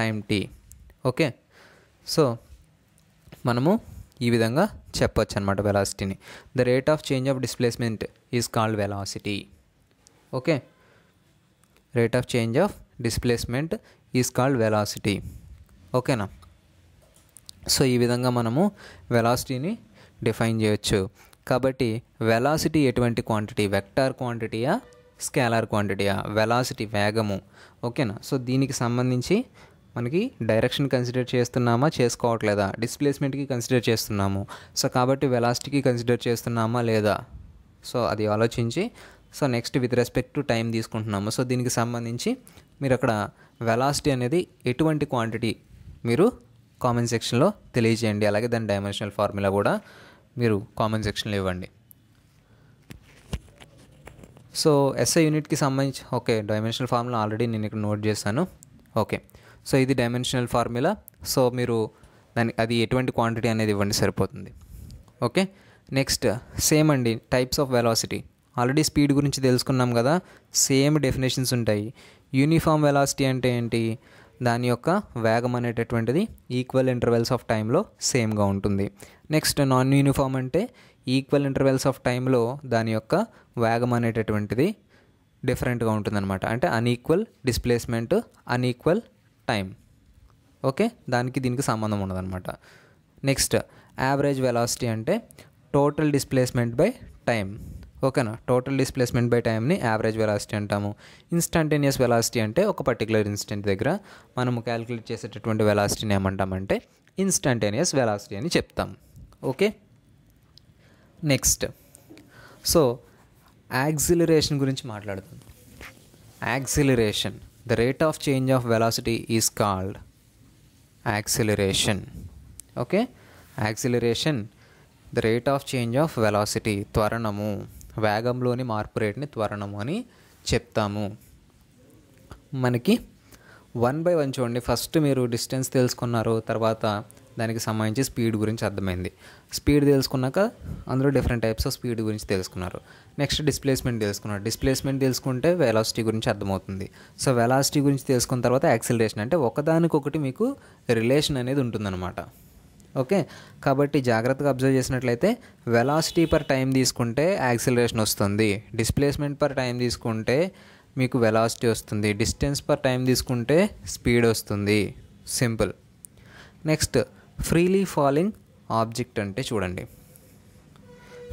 time T okay so మనము ఈ విధంగా చెప్పొచ్చు అనమాట వెలాసిటీని the rate of change of displacement is called velocity okay rate of change of displacement is called velocity ఓకేనా so ఈ విధంగా మనము వెలాసిటీని డిఫైన్ చేయొచ్చు కాబట్టి వెలాసిటీ ఎటువంటి క్వాంటిటీ వెక్టార్ క్వాంటిటీయా స్కేలార్ క్వాంటిటీయా వెలాసిటీ వేగము ఓకేనా సో దీనికి సంబంధించి మనకి డైరెక్షన్ కన్సిడర్ చేస్తున్నామా చేసుకోవట్లేదా డిస్ప్లేస్మెంట్కి కన్సిడర్ చేస్తున్నాము సో కాబట్టి వెలాసిటీకి కన్సిడర్ చేస్తున్నామా లేదా సో అది ఆలోచించి so next with respect to time తీసుకుంటున్నాము సో దీనికి సంబంధించి మీరు అక్కడ వెలాసిటీ అనేది ఎటువంటి క్వాంటిటీ మీరు కామెంట్ సెక్షన్లో తెలియజేయండి అలాగే దాని డైమెన్షనల్ ఫార్ములా కూడా మీరు కామెంట్ సెక్షన్లో ఇవ్వండి సో ఎస్ఐ యూనిట్కి సంబంధించి ఓకే డైమెన్షనల్ ఫార్ములా ఆల్రెడీ నేను ఇక్కడ నోట్ చేశాను ఓకే సో ఇది డైమెన్షనల్ ఫార్ములా సో మీరు దాని అది ఎటువంటి క్వాంటిటీ అనేది ఇవ్వండి సరిపోతుంది ఓకే నెక్స్ట్ సేమ్ అండి types of velocity already speed గురించి తెలుసుకున్నాం కదా సేమ్ డెఫినేషన్స్ ఉంటాయి యూనిఫామ్ వెలాసిటీ అంటే ఏంటి దాని యొక్క వేగం అనేటటువంటిది ఈక్వల్ ఇంటర్వెల్స్ ఆఫ్ టైంలో సేమ్గా ఉంటుంది నెక్స్ట్ నాన్ యూనిఫామ్ అంటే ఈక్వల్ ఇంటర్వెల్స్ ఆఫ్ టైంలో దాని యొక్క వేగం అనేటటువంటిది డిఫరెంట్గా ఉంటుందన్నమాట అంటే unequal displacement unequal time okay దానికి దీనికి సంబంధం ఉండదన్నమాట నెక్స్ట్ యావరేజ్ వెలాసిటీ అంటే టోటల్ డిస్ప్లేస్మెంట్ బై టైం ఓకేనా టోటల్ డిస్ప్లేస్మెంట్ బై టైంని యావరేజ్ వెలాసిటీ అంటాము ఇన్స్టంటేనియస్ వెలాసిటీ అంటే ఒక పర్టికులర్ ఇన్స్టెంట్ దగ్గర మనము క్యాలిక్యులేట్ చేసేటటువంటి వెలాసిటీని ఏమంటామంటే ఇన్స్టంటేనియస్ వెలాసిటీ అని చెప్తాం ఓకే నెక్స్ట్ సో యాక్సిలరేషన్ గురించి మాట్లాడుతుంది acceleration The rate of change of velocity is called acceleration. Okay, acceleration, the rate of change of velocity, త్వరణము వేగంలోని మార్పు రేట్ని త్వరణము అని చెప్తాము మనకి వన్ బై వన్ చూడండి ఫస్ట్ మీరు డిస్టెన్స్ తెలుసుకున్నారు తర్వాత దానికి సంబంధించి స్పీడ్ గురించి అర్థమైంది స్పీడ్ తెలుసుకున్నాక అందులో డిఫరెంట్ టైప్స్ ఆఫ్ స్పీడ్ గురించి తెలుసుకున్నారు నెక్స్ట్ డిస్ప్లేస్మెంట్ తెలుసుకున్నారు డిస్ప్లేస్మెంట్ తెలుసుకుంటే వెలాసిటీ గురించి అర్థమవుతుంది సో వెలాసిటీ గురించి తెలుసుకున్న తర్వాత యాక్సిలరేషన్ అంటే ఒకదానికొకటి మీకు రిలేషన్ అనేది ఉంటుందన్నమాట ఓకే కాబట్టి జాగ్రత్తగా అబ్జర్వ్ చేసినట్లయితే వెలాసిటీ పర్ టైం తీసుకుంటే యాక్సిలరేషన్ వస్తుంది డిస్ప్లేస్మెంట్ పర్ టైం తీసుకుంటే మీకు వెలాసిటీ వస్తుంది డిస్టెన్స్ పర్ టైం తీసుకుంటే స్పీడ్ వస్తుంది simple next freely falling object అంటే చూడండి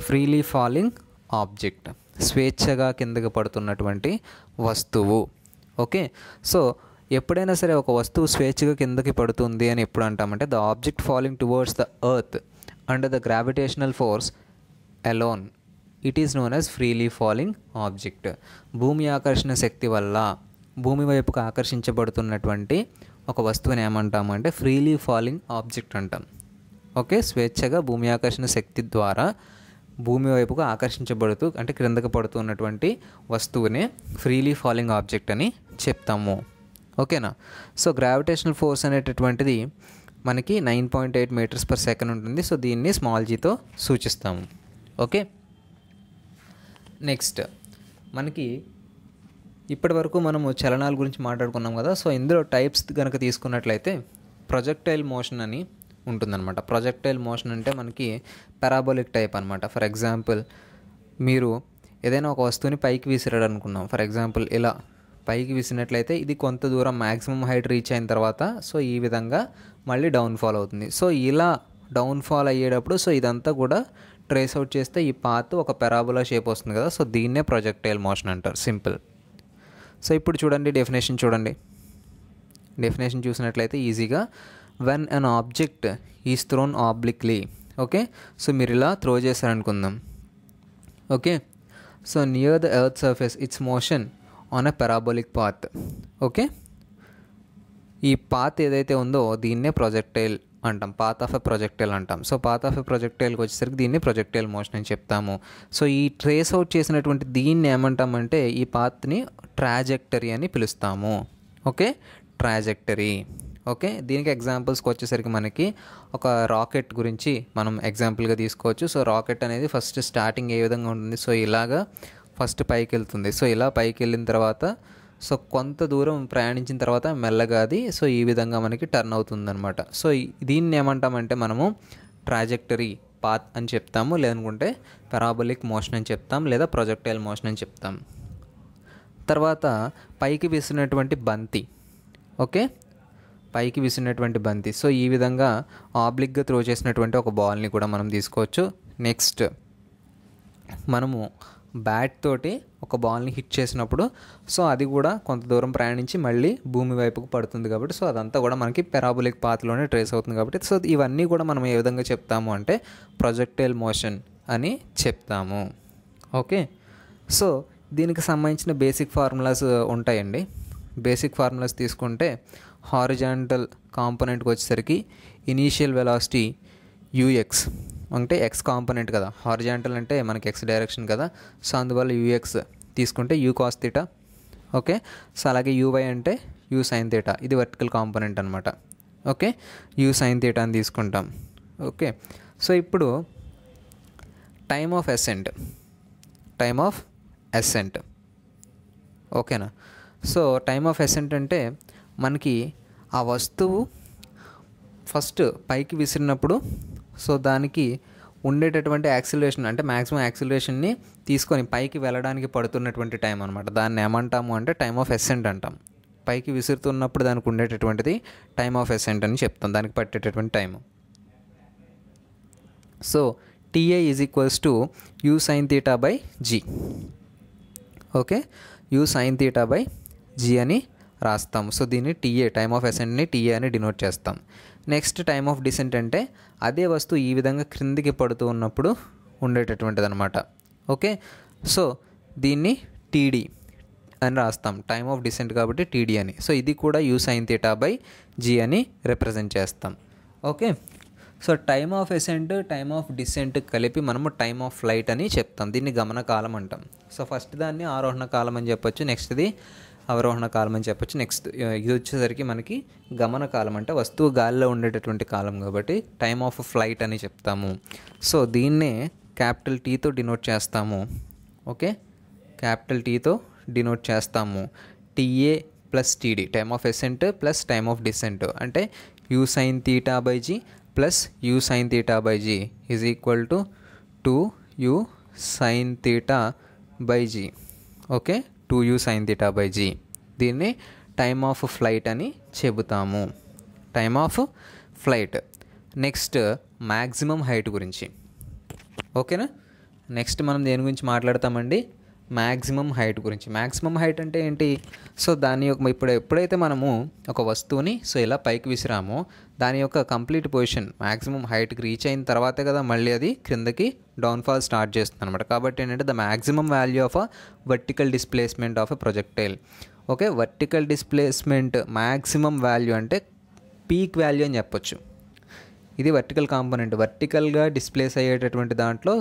ఫ్రీలీ ఫాలింగ్ ఆబ్జెక్ట్ స్వేచ్ఛగా కిందకి పడుతున్నటువంటి వస్తువు ఓకే సో ఎప్పుడైనా సరే ఒక వస్తువు స్వేచ్ఛగా కిందకి పడుతుంది అని ఎప్పుడు అంటామంటే the object falling towards the earth under the gravitational force alone it is known as freely falling object భూమి ఆకర్షణ శక్తి వల్ల భూమి వైపుకు ఆకర్షించబడుతున్నటువంటి ఒక వస్తువుని ఏమంటామంటే ఫ్రీలీ ఫాలింగ్ ఆబ్జెక్ట్ అంటాం ఓకే స్వేచ్ఛగా భూమి ఆకర్షణ శక్తి ద్వారా భూమి వైపుగా ఆకర్షించబడుతూ అంటే క్రిందకు పడుతున్నటువంటి వస్తువునే ఫ్రీలీ ఫాలింగ్ ఆబ్జెక్ట్ అని చెప్తాము ఓకేనా సో గ్రావిటేషనల్ ఫోర్స్ అనేటటువంటిది మనకి nine point eight metres per second ఉంటుంది సో దీన్ని స్మాల్ జీతో సూచిస్తాము ఓకే నెక్స్ట్ మనకి ఇప్పటి వరకు మనము చలనాల గురించి మాట్లాడుకున్నాం కదా సో ఇందులో టైప్స్ కనుక తీసుకున్నట్లయితే ప్రొజెక్టైల్ మోషన్ అని ఉంటుందన్నమాట ప్రొజెక్టైల్ మోషన్ అంటే మనకి పారాబోలిక్ టైప్ అనమాట ఫర్ ఎగ్జాంపుల్ మీరు ఏదైనా ఒక వస్తువుని పైకి విసిరాడు అనుకున్నాం ఫర్ ఎగ్జాంపుల్ ఇలా పైకి విసినట్లయితే ఇది కొంత దూరం మ్యాక్సిమం హైట్ రీచ్ అయిన తర్వాత సో ఈ విధంగా మళ్ళీ డౌన్ఫాల్ అవుతుంది సో ఇలా డౌన్ఫాల్ అయ్యేటప్పుడు సో ఇదంతా కూడా ట్రేస్ అవుట్ చేస్తే ఈ పాత్ ఒక పెరాబులా షేప్ వస్తుంది కదా సో దీన్నే ప్రొజెక్టైల్ మోషన్ అంటారు సింపుల్ సో ఇప్పుడు చూడండి డెఫినేషన్ చూడండి డెఫినేషన్ చూసినట్లయితే ఈజీగా when an object is thrown obliquely okay so మీరు ఇలా త్రో చేశారనుకుందాం okay so near the earth surface its motion on a parabolic path okay ఈ పాత్ ఏదైతే ఉందో దీన్నే ప్రొజెక్టైల్ అంటాం పాత్ ఆఫ్ ఎ ప్రొజెక్టైల్ అంటాం సో పాత్ ఆఫ్ ఎ ప్రొజెక్టైల్కి వచ్చేసరికి దీన్ని ప్రొజెక్టైల్ మోషన్ అని చెప్తాము సో ఈ ట్రేస్ అవుట్ చేసినటువంటి దీన్ని ఏమంటామంటే ఈ పాత్ని ట్రాజెక్టరీ అని పిలుస్తాము ఓకే ట్రాజెక్టరీ ఓకే దీనికి ఎగ్జాంపుల్స్కి వచ్చేసరికి మనకి ఒక రాకెట్ గురించి మనం ఎగ్జాంపుల్గా తీసుకోవచ్చు సో రాకెట్ అనేది ఫస్ట్ స్టార్టింగ్ ఏ విధంగా ఉంటుంది సో ఇలాగా ఫస్ట్ పైకి వెళ్తుంది సో ఇలా పైకి వెళ్ళిన తర్వాత సో కొంత దూరం ప్రయాణించిన తర్వాత మెల్లగా అది సో ఈ విధంగా మనకి టర్న్ అవుతుందనమాట సో దీన్ని ఏమంటామంటే మనము ట్రాజెక్టరీ పాత్ అని చెప్తాము లేదనుకుంటే పెరాబలిక్ మోషన్ అని చెప్తాం లేదా ప్రొజెక్టైల్ మోషన్ అని చెప్తాం తర్వాత పైకి విసిరినటువంటి బంతి ఓకే పైకి విసిరినటువంటి బంతి సో ఈ విధంగా ఆబ్లిక్గా త్రో చేసినటువంటి ఒక బాల్ని కూడా మనం తీసుకోవచ్చు నెక్స్ట్ మనము బ్యాట్ తోటి ఒక బాల్ని హిట్ చేసినప్పుడు సో అది కూడా కొంత దూరం ప్రయాణించి మళ్ళీ భూమి వైపుకు పడుతుంది కాబట్టి సో అదంతా కూడా మనకి పెరాబులిక్ పాత్లోనే ట్రేస్ అవుతుంది కాబట్టి సో ఇవన్నీ కూడా మనం ఏ విధంగా చెప్తాము అంటే ప్రొజెక్టైల్ మోషన్ అని చెప్తాము ఓకే సో దీనికి సంబంధించిన బేసిక్ ఫార్ములాస్ ఉంటాయండి బేసిక్ ఫార్ములాస్ తీసుకుంటే హారిజాంటల్ కాంపోనెంట్కి వచ్చేసరికి ఇనీషియల్ వెలాసిటీ యూఎక్స్ అంటే ఎక్స్ కాంపోనెంట్ కదా హార్జాంటల్ అంటే మనకి ఎక్స్ డైరెక్షన్ కదా సో అందువల్ల యూఎక్స్ తీసుకుంటే u cos theta okay so అలాగే యూవై అంటే యూ సైన్ తీటా ఇది వర్టికల్ కాంపోనెంట్ అనమాట ఓకే యూ సైన్ తీటా అని తీసుకుంటాం ఓకే సో ఇప్పుడు time of ascent time of ascent ఓకేనా సో టైమ్ ఆఫ్ ఎసెంట్ అంటే మనకి ఆ వస్తువు ఫస్ట్ పైకి విసిరినప్పుడు సో దానికి ఉండేటటువంటి యాక్సిలరేషన్ అంటే మ్యాక్సిమం యాక్సిలరేషన్ని తీసుకొని పైకి వెళ్ళడానికి పడుతున్నటువంటి టైం అనమాట దాన్ని ఏమంటాము అంటే టైం ఆఫ్ ఎసెంట్ అంటాం పైకి విసురుతున్నప్పుడు దానికి ఉండేటటువంటిది టైం ఆఫ్ ఎసెంట్ అని చెప్తాం దానికి పట్టేటటువంటి time so t a is equals to u sine theta by g okay u sine theta by g అని రాస్తాం సో దీన్ని టీఏ టైమ్ ఆఫ్ ఎసెంట్ని టీఏ అని డినోట్ చేస్తాం నెక్స్ట్ టైమ్ ఆఫ్ డిసెంట్ అంటే అదే వస్తువు ఈ విధంగా క్రిందికి పడుతూ ఉన్నప్పుడు ఉండేటటువంటిది అనమాట ఓకే సో దీన్ని టీడీ అని రాస్తాం టైమ్ ఆఫ్ డిసెంట్ కాబట్టి టీడీ అని సో ఇది కూడా u sine theta by g అని రిప్రజెంట్ చేస్తాం okay so time of ascent time of descent కలిపి మనము టైమ్ ఆఫ్ ఫ్లైట్ అని చెప్తాం దీన్ని గమనకాలం అంటాం సో ఫస్ట్ దాన్ని ఆరోహణ కాలం అని చెప్పొచ్చు నెక్స్ట్ది అవరోహణ కాలం అని చెప్పొచ్చు నెక్స్ట్ ఇది వచ్చేసరికి మనకి గమన కాలం అంటే వస్తువు గాలిలో ఉండేటటువంటి కాలం కాబట్టి టైమ్ ఆఫ్ ఫ్లైట్ అని చెప్తాము సో దీన్నే క్యాపిటల్ టీతో డినోట్ చేస్తాము ఓకే క్యాపిటల్ టీతో డినోట్ చేస్తాము t a plus t d time of ascent plus time of descent అంటే u sine theta by g plus u sine theta by g is equal to two u sine theta by g okay two u sine theta by g దీన్ని time of flight అని చెబుతాము time of flight next maximum height గురించి ఓకేనా next మనం దేని గురించి మాట్లాడతామండి maximum height గురించి maximum height అంటే ఏంటి సో దాని యొక్క ఇప్పుడు ఎప్పుడైతే మనము ఒక వస్తువుని సో ఇలా పైకి విసిరామో దాని యొక్క కంప్లీట్ పొజిషన్ మ్యాక్సిమం హైట్కి రీచ్ అయిన తర్వాతే కదా మళ్ళీ అది క్రిందకి డౌన్ఫాల్ స్టార్ట్ చేస్తుంది అనమాట కాబట్టి ఏంటంటే the maximum value of a vertical displacement of a projectile okay vertical displacement maximum value అంటే పీక్ వాల్యూ అని చెప్పొచ్చు ఇది వర్టికల్ కాంపోనెంట్ వర్టికల్గా డిస్ప్లేస్ అయ్యేటటువంటి దాంట్లో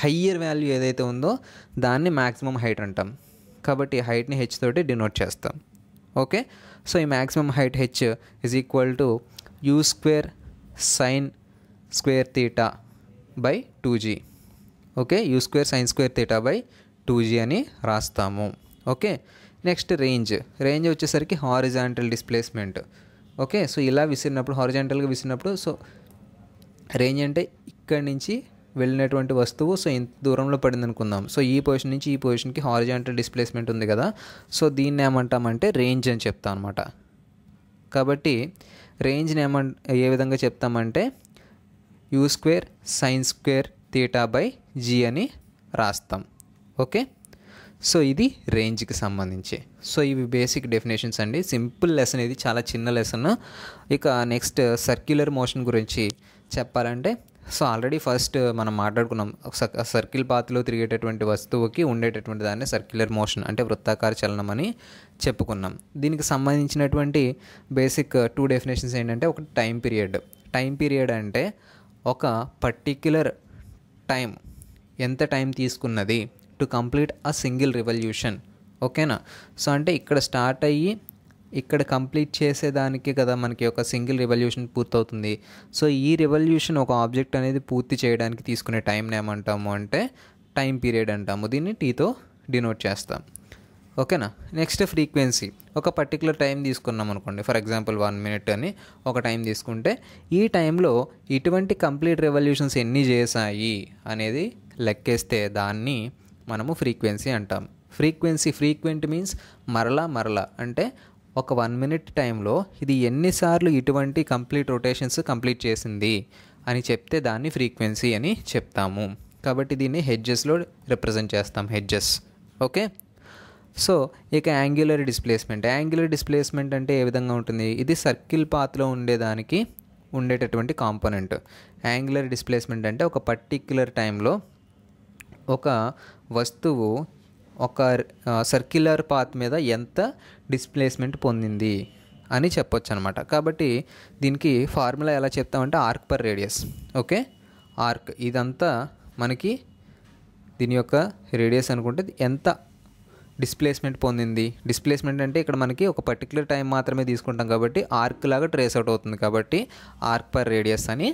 హయ్యర్ వాల్యూ ఏదైతే ఉందో దాన్ని మ్యాక్సిమం హైట్ అంటాం కాబట్టి హైట్ని హెచ్ తోటి డినోట్ చేస్తాం ఓకే సో ఈ maximum height h is equal to u square sine square theta by two g okay u square sine square theta by two g అని రాస్తాము ఓకే నెక్స్ట్ రేంజ్ రేంజ్ వచ్చేసరికి horizontal displacement okay so ఇలా విసిరినప్పుడు హారిజాంటల్గా విసిరినప్పుడు so range అంటే ఇక్కడి నుంచి వెళ్ళినటువంటి వస్తువు సో ఇంత దూరంలో పడింది అనుకుందాం సో ఈ పొజిషన్ నుంచి ఈ పొజిషన్కి హారిజాంటల్ డిస్ప్లేస్మెంట్ ఉంది కదా సో దీన్ని ఏమంటామంటే రేంజ్ అని చెప్తాం అనమాట కాబట్టి రేంజ్ని ఏమం ఏ విధంగా చెప్తామంటే u square sine square theta by g అని రాస్తాం ఓకే సో ఇది రేంజ్కి సంబంధించి సో ఇవి బేసిక్ డెఫినేషన్స్ అండి సింపుల్ లెసన్ ఇది చాలా చిన్న లెసన్ ఇక నెక్స్ట్ సర్క్యులర్ మోషన్ గురించి చెప్పాలంటే సో ఆల్రెడీ ఫస్ట్ మనం మాట్లాడుకున్నాం సర్కిల్ పాత్లో తిరిగేటటువంటి వస్తువుకి ఉండేటటువంటి దాన్ని సర్క్యులర్ మోషన్ అంటే వృత్తాకార చలనం అని చెప్పుకున్నాం దీనికి సంబంధించినటువంటి బేసిక్ టూ డెఫినేషన్స్ ఏంటంటే ఒక టైం పీరియడ్ టైం పీరియడ్ అంటే ఒక పర్టిక్యులర్ టైం ఎంత టైం తీసుకున్నది to complete a single revolution ఓకేనా సో అంటే ఇక్కడ స్టార్ట్ అయ్యి ఇక్కడ కంప్లీట్ చేసేదానికి కదా మనకి ఒక సింగిల్ రెవల్యూషన్ పూర్తవుతుంది సో ఈ రెవల్యూషన్ ఒక ఆబ్జెక్ట్ అనేది పూర్తి చేయడానికి తీసుకునే టైంని ఏమంటాము అంటే టైం పీరియడ్ అంటాము దీన్ని టీతో డినోట్ చేస్తాం ఓకేనా నెక్స్ట్ ఫ్రీక్వెన్సీ ఒక పర్టికులర్ టైం తీసుకున్నాం అనుకోండి ఫర్ ఎగ్జాంపుల్ వన్ మినిట్ అని ఒక టైం తీసుకుంటే ఈ టైంలో ఇటువంటి కంప్లీట్ రెవల్యూషన్స్ ఎన్ని చేశాయి అనేది లెక్కేస్తే దాన్ని మనము ఫ్రీక్వెన్సీ అంటాం ఫ్రీక్వెన్సీ ఫ్రీక్వెంట్ మీన్స్ మరలా మరలా అంటే ఒక వన్ మినిట్ టైంలో ఇది ఎన్నిసార్లు ఇటువంటి కంప్లీట్ రొటేషన్స్ కంప్లీట్ చేసింది అని చెప్తే దాన్ని ఫ్రీక్వెన్సీ అని చెప్తాము కాబట్టి దీన్ని హెడ్జెస్లో రిప్రజెంట్ చేస్తాం హెడ్జెస్ ఓకే సో ఇక యాంగ్యులర్ డిస్ప్లేస్మెంట్ యాంగ్యులర్ డిస్ప్లేస్మెంట్ అంటే ఏ విధంగా ఉంటుంది ఇది సర్కిల్ పాత్లో ఉండేదానికి ఉండేటటువంటి కాంపోనెంట్ యాంగులర్ డిస్ప్లేస్మెంట్ అంటే ఒక పర్టిక్యులర్ టైంలో ఒక వస్తువు ఒక సర్క్యులర్ పాత్ మీద ఎంత డిస్ప్లేస్మెంట్ పొందింది అని చెప్పొచ్చు అనమాట కాబట్టి దీనికి ఫార్ములా ఎలా చెప్తామంటే arc per radius okay arc ఇదంతా మనకి దీని యొక్క రేడియస్ అనుకుంటే ఎంత డిస్ప్లేస్మెంట్ పొందింది డిస్ప్లేస్మెంట్ అంటే ఇక్కడ మనకి ఒక పర్టికులర్ టైం మాత్రమే తీసుకుంటాం కాబట్టి ఆర్క్ లాగా ట్రేస్ అవుట్ అవుతుంది కాబట్టి ఆర్క్ పర్ రేడియస్ అని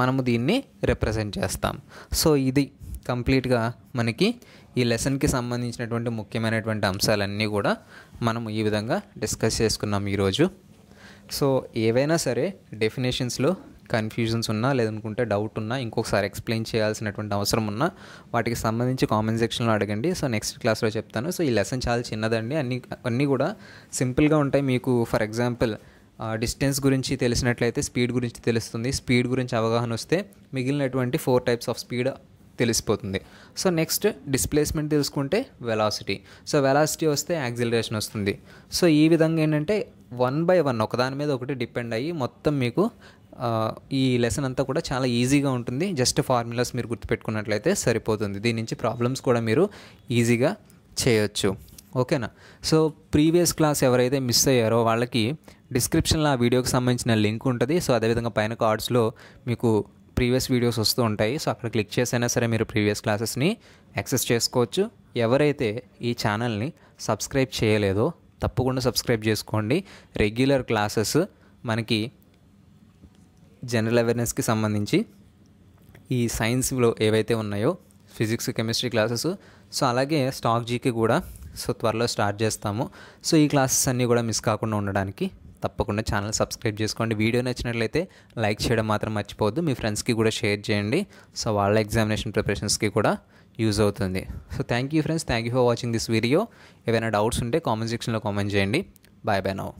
మనము దీన్ని రిప్రజెంట్ చేస్తాం సో ఇది కంప్లీట్గా మనకి ఈ లెసన్కి సంబంధించినటువంటి ముఖ్యమైనటువంటి అంశాలన్నీ కూడా మనం ఈ విధంగా డిస్కస్ చేసుకున్నాం ఈరోజు సో ఏవైనా సరే డెఫినేషన్స్లో కన్ఫ్యూజన్స్ ఉన్నా లేదనుకుంటే డౌట్ ఉన్నా ఇంకొకసారి ఎక్స్ప్లెయిన్ చేయాల్సినటువంటి అవసరం ఉన్నా వాటికి సంబంధించి కామెంట్ సెక్షన్లో అడగండి సో నెక్స్ట్ క్లాస్లో చెప్తాను సో ఈ లెసన్ చాలా చిన్నదండి అన్ని అన్నీ కూడా సింపుల్గా ఉంటాయి మీకు ఫర్ ఎగ్జాంపుల్ డిస్టెన్స్ గురించి తెలిసినట్లయితే స్పీడ్ గురించి తెలుస్తుంది స్పీడ్ గురించి అవగాహన వస్తే మిగిలినటువంటి ఫోర్ టైప్స్ ఆఫ్ స్పీడ్ తెలిసిపోతుంది సో నెక్స్ట్ డిస్ప్లేస్మెంట్ తెలుసుకుంటే వెలాసిటీ సో వెలాసిటీ వస్తే యాక్సిలరేషన్ వస్తుంది సో ఈ విధంగా ఏంటంటే వన్ బై వన్ ఒకదాని మీద ఒకటి డిపెండ్ అయ్యి మొత్తం మీకు ఈ లెసన్ అంతా కూడా చాలా ఈజీగా ఉంటుంది జస్ట్ ఫార్ములాస్ మీరు గుర్తుపెట్టుకున్నట్లయితే సరిపోతుంది దీని నుంచి ప్రాబ్లమ్స్ కూడా మీరు ఈజీగా చేయొచ్చు ఓకేనా సో ప్రీవియస్ క్లాస్ ఎవరైతే మిస్ అయ్యారో వాళ్ళకి డిస్క్రిప్షన్లో ఆ వీడియోకి సంబంధించిన లింక్ ఉంటుంది సో అదేవిధంగా పైన కార్డ్స్లో మీకు ప్రీవియస్ వీడియోస్ వస్తూ ఉంటాయి సో అక్కడ క్లిక్ చేసైనా సరే మీరు ప్రీవియస్ క్లాసెస్ని యాక్సెస్ చేసుకోవచ్చు ఎవరైతే ఈ ఛానల్ని సబ్స్క్రైబ్ చేయలేదో తప్పకుండా సబ్స్క్రైబ్ చేసుకోండి రెగ్యులర్ క్లాసెస్ మనకి జనరల్ అవేర్నెస్కి సంబంధించి ఈ సైన్స్లో ఏవైతే ఉన్నాయో ఫిజిక్స్ కెమిస్ట్రీ క్లాసెస్ సో అలాగే స్టాక్ జీకి కూడా సో త్వరలో స్టార్ట్ చేస్తాము సో ఈ క్లాసెస్ అన్నీ కూడా మిస్ కాకుండా ఉండడానికి తప్పకుండా ఛానల్ సబ్స్క్రైబ్ చేసుకోండి వీడియో నచ్చినట్లయితే లైక్ చేయడం మాత్రం మర్చిపోవద్దు మీ ఫ్రెండ్స్కి కూడా షేర్ చేయండి సో వాళ్ళ ఎగ్జామినేషన్ ప్రిపరేషన్స్కి కూడా యూజ్ అవుతుంది so thank you friends thank you for watching this video ఏవైనా డౌట్స్ ఉంటే కామెంట్ సెక్షన్లో కామెంట్ చేయండి బాయ్ బాయ్ నౌ